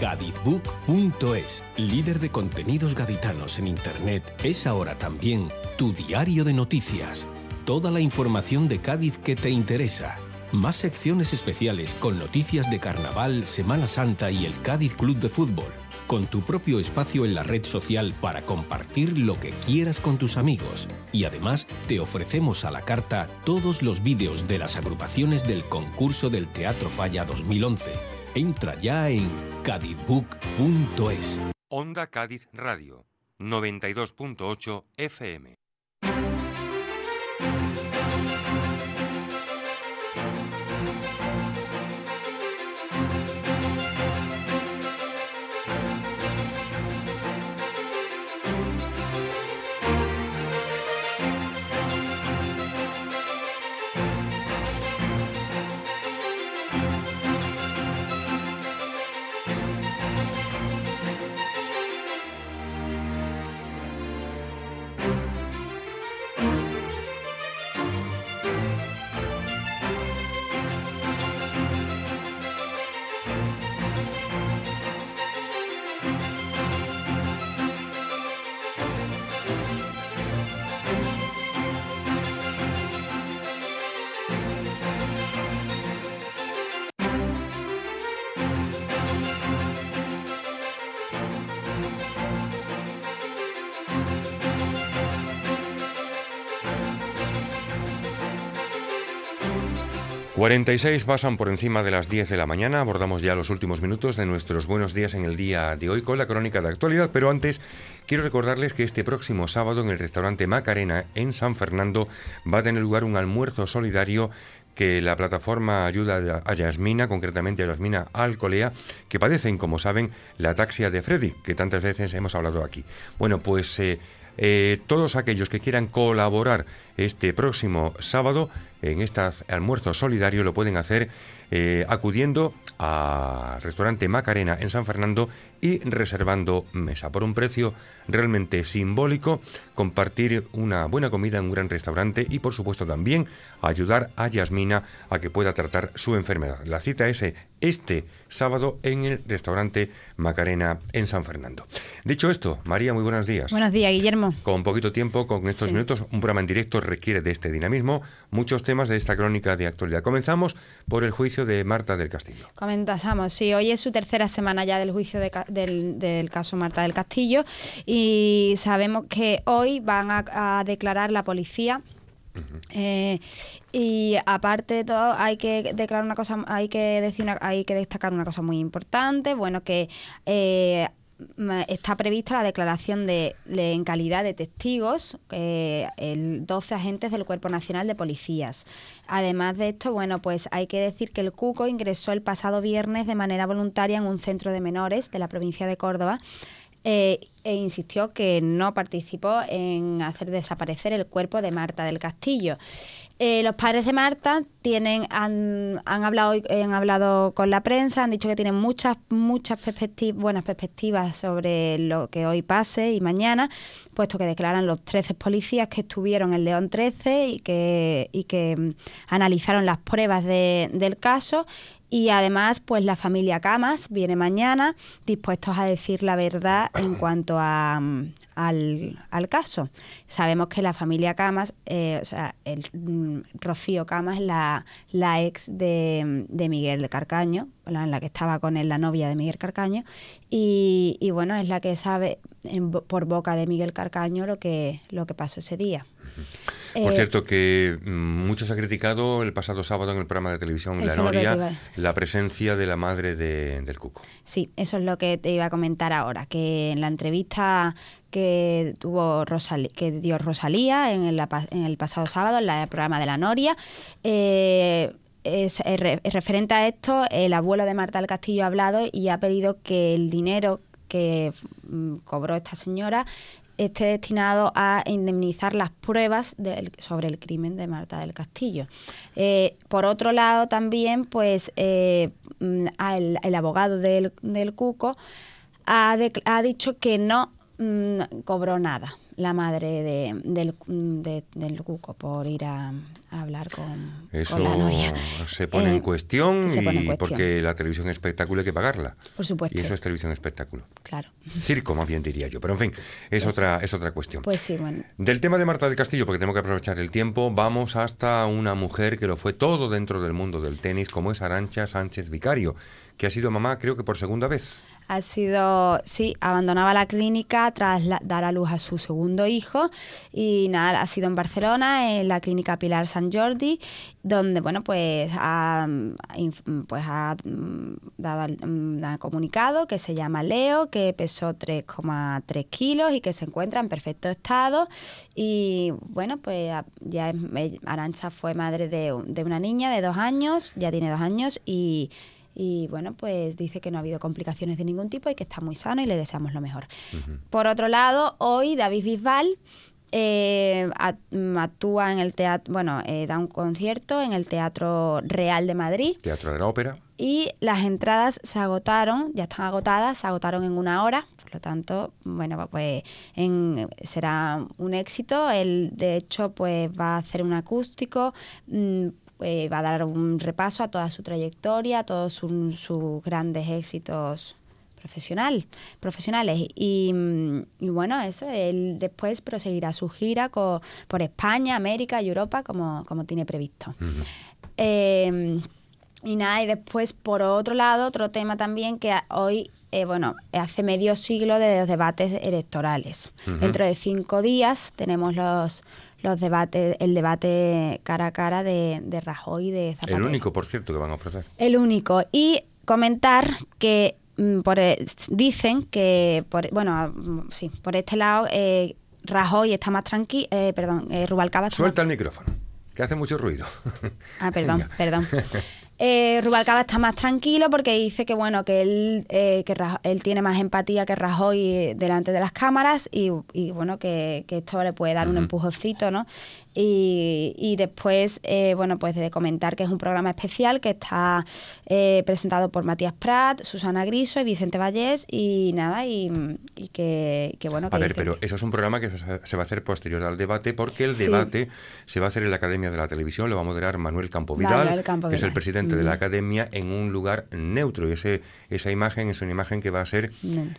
Gaditbook.es, líder de contenidos gaditanos en Internet, es ahora también tu diario de noticias. Toda la información de Cádiz que te interesa. Más secciones especiales con noticias de Carnaval, Semana Santa y el Cádiz Club de Fútbol. Con tu propio espacio en la red social para compartir lo que quieras con tus amigos. Y además te ofrecemos a la carta todos los vídeos de las agrupaciones del concurso del Teatro Falla 2011 Entra ya en cadizbook.es. Onda Cádiz Radio, 92.8 FM. 46 pasan por encima de las 10 de la mañana. Abordamos ya los últimos minutos de nuestros buenos días en el día de hoy con la crónica de actualidad. Pero antes, quiero recordarles que este próximo sábado en el restaurante Macarena, en San Fernando, va a tener lugar un almuerzo solidario que la plataforma ayuda a Yasmina, concretamente a Yasmina Alcolea, que padecen, como saben, la taxia de Freddy, que tantas veces hemos hablado aquí. Bueno, pues eh, eh, todos aquellos que quieran colaborar este próximo sábado en este almuerzo solidario lo pueden hacer eh, acudiendo al restaurante Macarena en San Fernando y reservando mesa. Por un precio realmente simbólico, compartir una buena comida en un gran restaurante y por supuesto también ayudar a Yasmina a que pueda tratar su enfermedad. La cita es este sábado en el restaurante Macarena en San Fernando. Dicho esto, María, muy buenos días. Buenos días, Guillermo. Con poquito tiempo, con estos minutos, un programa en directo requiere de este dinamismo. Muchos temas de esta crónica de actualidad. Comenzamos por el juicio de Marta del Castillo. Comenzamos, sí, hoy es su tercera semana ya del juicio del, caso Marta del Castillo y sabemos que hoy van a, declarar la policía. Eh, y aparte de todo, hay que declarar una cosa, hay que decir, hay que destacar una cosa muy importante. Bueno, que eh, Mm, está prevista la declaración de, en calidad de testigos eh, el 12 agentes del Cuerpo Nacional de Policías. Además de esto, bueno, pues hay que decir que el Cuco ingresó el pasado viernes de manera voluntaria en un centro de menores de la provincia de Córdoba. Eh, e insistió que no participó en hacer desaparecer el cuerpo de Marta del Castillo. Eh, los padres de Marta tienen, han, hablado, han hablado con la prensa, han dicho que tienen muchas, muchas buenas perspectivas sobre lo que hoy pase y mañana, puesto que declaran los 13 policías que estuvieron en León 13 y que, que mm, analizaron las pruebas del caso y además, pues la familia Camas viene mañana dispuestos a decir la verdad en cuanto Mm, al, caso. Sabemos que la familia Camas, eh, o sea, el, mm, Rocío Camas, la, la ex de, mm, de Miguel Carcaño, la, en la que estaba con él la novia de Miguel Carcaño, y, y bueno, es la que sabe por boca de Miguel Carcaño lo que, lo que pasó ese día. Por eh, cierto, que mm, muchos ha criticado el pasado sábado en el programa de televisión La Noria la presencia de la madre del Cuco. Sí, eso es lo que te iba a comentar ahora, que en la entrevista que tuvo que dio Rosalía en, el, en el pasado sábado en el programa de La Noria, eh, referente a esto, el abuelo de Marta del Castillo ha hablado y ha pedido que el dinero que mm, cobró esta señora esté destinado a indemnizar las pruebas sobre el crimen de Marta del Castillo. Eh, por otro lado, también, pues, eh, mm, el, abogado del, Cuco ha, dicho que no mm, cobró nada la madre del Cuco por ir a, hablar con, Eso Se pone, en eh, cuestión ...y porque la televisión espectáculo hay que pagarla. Por supuesto. Y eso es televisión espectáculo. Claro. Circo, más bien diría yo. Pero en fin, es, otra, es otra cuestión. Pues sí, bueno. Del tema de Marta del Castillo, porque tengo que aprovechar el tiempo, vamos hasta una mujer que lo fue todo dentro del mundo del tenis, como es Arancha Sánchez Vicario, que ha sido mamá creo que por segunda vez ha sido, sí, abandonaba la clínica tras dar a luz a su segundo hijo y nada, ha sido en Barcelona, en la clínica Pilar San Jordi, donde, bueno, pues ha, pues ha mm, dado, mm, comunicado que se llama Leo, que pesó 3,3 kilos y que se encuentra en perfecto estado y, bueno, pues ya Arancha fue madre de, de una niña de dos años, ya tiene dos años y y bueno, pues dice que no ha habido complicaciones de ningún tipo y que está muy sano y le deseamos lo mejor. Por otro lado, hoy David Bisbal eh, mm, actúa en el teatro, bueno, eh, da un concierto en el Teatro Real de Madrid. Teatro de la Ópera. Y las entradas se agotaron, ya están agotadas, se agotaron en una hora, por lo tanto, bueno, pues será un éxito. Él, de hecho, pues va a hacer un acústico. Mm, eh, va a dar un repaso a toda su trayectoria, a todos sus grandes éxitos profesional, profesionales. Mm, y, bueno, eso, él después proseguirá su gira por España, América y Europa como, tiene previsto. Y nada, y después, por otro lado, otro tema también que hoy, eh, bueno, hace medio siglo de los debates electorales. Dentro de cinco días tenemos los los debates, el debate cara a cara de, de Rajoy y de Zapatero. El único, por cierto, que van a ofrecer. El único. Y comentar que mm, por, eh, dicen que, por, bueno, mm, sí, por este lado, eh, Rajoy está más tranquilo, eh, perdón, eh, Rubalcaba Suelta el micrófono, que hace mucho ruido. Ah, perdón, perdón. Eh, Rubalcaba está más tranquilo porque dice que bueno que él eh, que él tiene más empatía que Rajoy eh, delante de las cámaras y, bueno que, esto le puede dar un empujocito, no y, después, eh, bueno, pues de comentar que es un programa especial que está eh, presentado por Matías Prat, Susana Griso y Vicente Vallés y nada, y, que, bueno... Que a ver, pero eso es un programa que se va a hacer posterior al debate porque el debate se va a hacer en la Academia de la Televisión, lo va a moderar Manuel Campo Vidal, que es el presidente de la Academia, en un lugar neutro. Y ese, esa imagen es una imagen que va a ser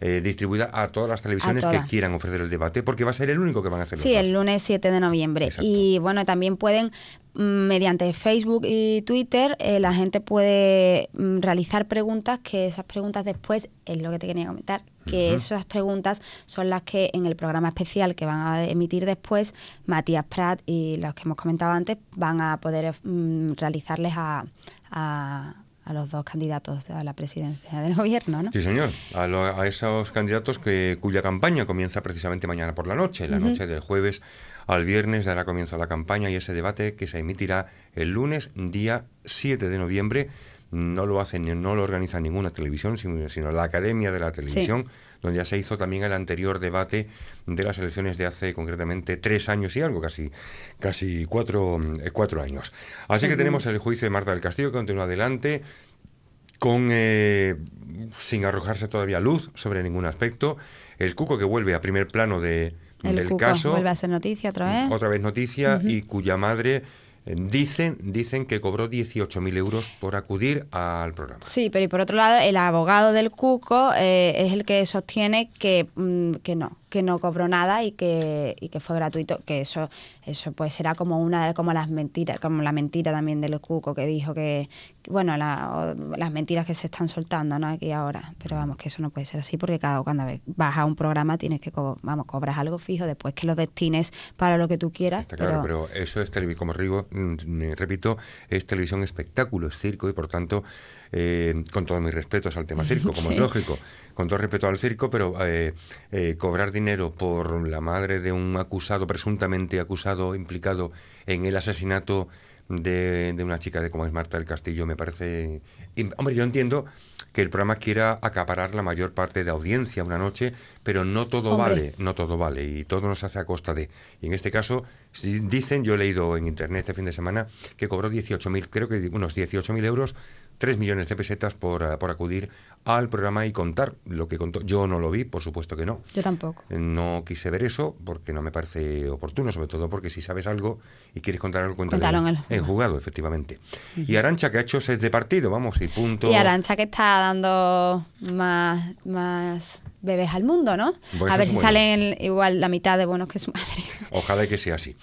eh, distribuida a todas las televisiones que quieran ofrecer el debate porque va a ser el único que van a hacer. Sí, el lunes 7 de noviembre y bueno, también pueden mm, mediante Facebook y Twitter eh, la gente puede mm, realizar preguntas que esas preguntas después es lo que te quería comentar que esas preguntas son las que en el programa especial que van a emitir después Matías Prat y los que hemos comentado antes van a poder mm, realizarles a a los dos candidatos a la presidencia del gobierno, ¿no? Sí, señor. A, a esos candidatos que, cuya campaña comienza precisamente mañana por la noche, la noche del jueves al viernes dará comienzo la campaña y ese debate que se emitirá el lunes, día 7 de noviembre, no lo hacen. no lo organiza ninguna televisión, sino la Academia de la Televisión, donde ya se hizo también el anterior debate de las elecciones de hace concretamente tres años y algo, casi, casi cuatro, eh, años. Así que tenemos el juicio de Marta del Castillo que continúa adelante. Con, eh, sin arrojarse todavía luz sobre ningún aspecto, el cuco que vuelve a primer plano de, el del cuco caso. Vuelve a ser noticia otra vez. Otra vez noticia y cuya madre eh, dicen, dicen que cobró 18.000 euros por acudir al programa. Sí, pero y por otro lado, el abogado del Cuco eh, es el que sostiene que, mm, que no, que no cobró nada y que, y que fue gratuito, que eso, eso pues será como una como las mentiras, como la mentira también del Cuco que dijo que, bueno, las mentiras que se están soltando ¿no? aquí ahora, pero vamos que eso no puede ser así porque cada cuando vas a un programa tienes que vamos, cobras algo fijo, después que lo destines para lo que tú quieras. claro, pero, eso es televisión, como digo, mm, mm, repito, es televisión espectáculo, es circo y por tanto eh, con todos mis respetos al tema circo, como es lógico, con todo respeto al circo, pero eh, eh, cobrar dinero por la madre de un acusado, presuntamente acusado, implicado en el asesinato de, una chica de como es Marta del Castillo, me parece... Hombre, yo entiendo que el programa quiera acaparar la mayor parte de audiencia una noche, pero no todo vale, no todo vale, y todo nos hace a costa de... Y en este caso Dicen, yo he leído en internet este fin de semana, que cobró 18.000, creo que unos 18.000 euros, 3 millones de pesetas eh, por, acudir al programa y contar lo que contó. Yo no lo vi, por supuesto que no. Yo tampoco. Eh, no quise ver eso porque no me parece oportuno, sobre todo porque si sabes algo y quieres contar algo, cuéntalo en, jugado, efectivamente. Y Arancha, que ha hecho seis de partido, vamos, y punto. Y Arancha que está dando más, más bebés al mundo, ¿no? Pues a ver si salen igual la mitad de buenos que su madre. Ojalá que sea así.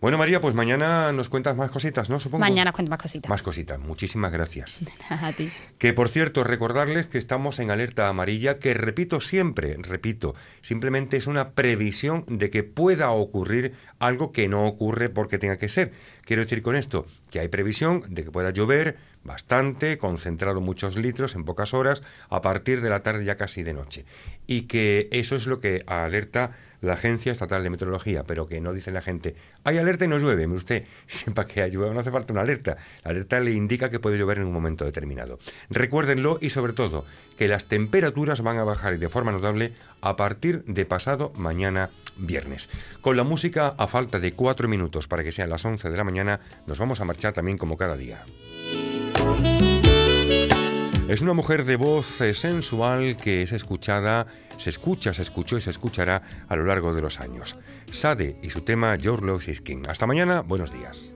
Bueno, María, pues mañana nos cuentas más cositas, ¿no? Supongo. Mañana cuento más cositas. Más cositas. Muchísimas gracias. a ti. Que por cierto, recordarles que estamos en alerta amarilla, que repito siempre, repito, simplemente es una previsión de que pueda ocurrir algo que no ocurre porque tenga que ser. Quiero decir con esto que hay previsión de que pueda llover, bastante, concentrado muchos litros en pocas horas, a partir de la tarde ya casi de noche. Y que eso es lo que alerta la Agencia Estatal de Meteorología, pero que no dice la gente, hay alerta y no llueve, usted, sepa que hay no hace falta una alerta. La alerta le indica que puede llover en un momento determinado. Recuérdenlo y sobre todo que las temperaturas van a bajar de forma notable a partir de pasado mañana viernes. Con la música a falta de cuatro minutos para que sean las 11 de la mañana, nos vamos a marchar también como cada día. Es una mujer de voz sensual que es escuchada, se escucha, se escuchó y se escuchará a lo largo de los años. Sade y su tema Your Love is King. Hasta mañana, buenos días.